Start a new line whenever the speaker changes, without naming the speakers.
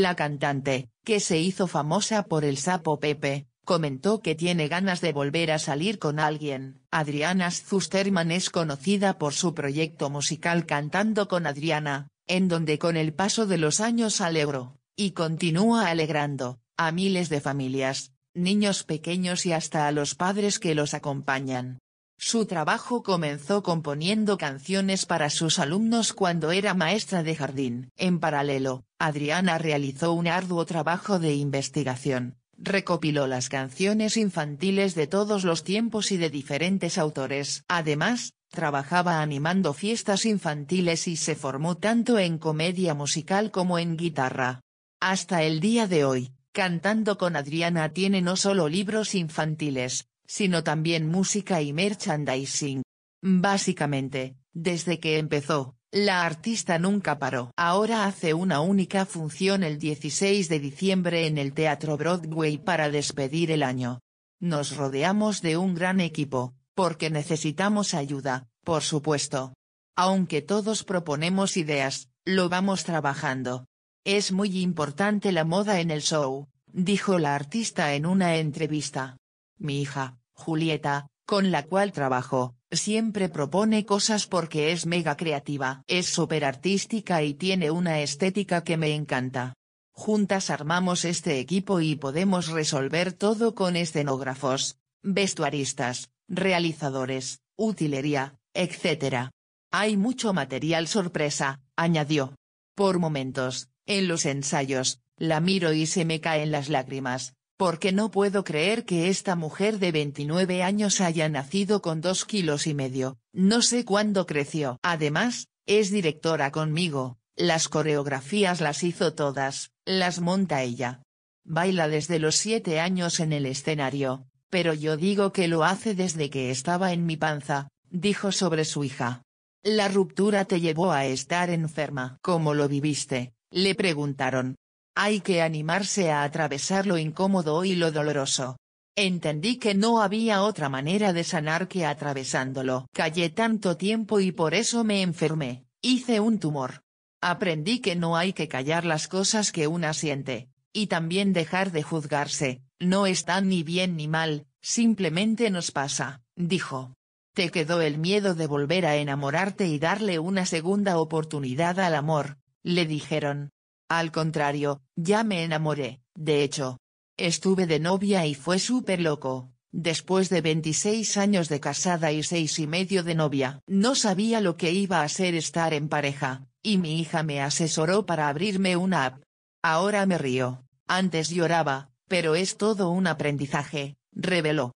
La cantante, que se hizo famosa por el sapo Pepe, comentó que tiene ganas de volver a salir con alguien. Adriana Zusterman es conocida por su proyecto musical Cantando con Adriana, en donde con el paso de los años alegró, y continúa alegrando, a miles de familias, niños pequeños y hasta a los padres que los acompañan. Su trabajo comenzó componiendo canciones para sus alumnos cuando era maestra de jardín. En paralelo, Adriana realizó un arduo trabajo de investigación, recopiló las canciones infantiles de todos los tiempos y de diferentes autores. Además, trabajaba animando fiestas infantiles y se formó tanto en comedia musical como en guitarra. Hasta el día de hoy, Cantando con Adriana tiene no solo libros infantiles, sino también música y merchandising. Básicamente, desde que empezó, la artista nunca paró. Ahora hace una única función el 16 de diciembre en el Teatro Broadway para despedir el año. Nos rodeamos de un gran equipo, porque necesitamos ayuda, por supuesto. Aunque todos proponemos ideas, lo vamos trabajando. Es muy importante la moda en el show, dijo la artista en una entrevista. Mi hija, Julieta, con la cual trabajo, siempre propone cosas porque es mega creativa. Es súper artística y tiene una estética que me encanta. Juntas armamos este equipo y podemos resolver todo con escenógrafos, vestuaristas, realizadores, utilería, etc. Hay mucho material sorpresa, añadió. Por momentos, en los ensayos, la miro y se me caen las lágrimas, porque no puedo creer que esta mujer de 29 años haya nacido con dos kilos y medio, no sé cuándo creció. Además, es directora conmigo, las coreografías las hizo todas, las monta ella. Baila desde los siete años en el escenario, pero yo digo que lo hace desde que estaba en mi panza, dijo sobre su hija. La ruptura te llevó a estar enferma. ¿Cómo lo viviste? Le preguntaron. Hay que animarse a atravesar lo incómodo y lo doloroso. Entendí que no había otra manera de sanar que atravesándolo. Callé tanto tiempo y por eso me enfermé, hice un tumor. Aprendí que no hay que callar las cosas que una siente, y también dejar de juzgarse, no está ni bien ni mal, simplemente nos pasa, dijo. Te quedó el miedo de volver a enamorarte y darle una segunda oportunidad al amor, le dijeron. Al contrario, ya me enamoré, de hecho. Estuve de novia y fue súper loco. Después de 26 años de casada y seis y medio de novia, no sabía lo que iba a ser estar en pareja, y mi hija me asesoró para abrirme una app. Ahora me río, antes lloraba, pero es todo un aprendizaje, reveló.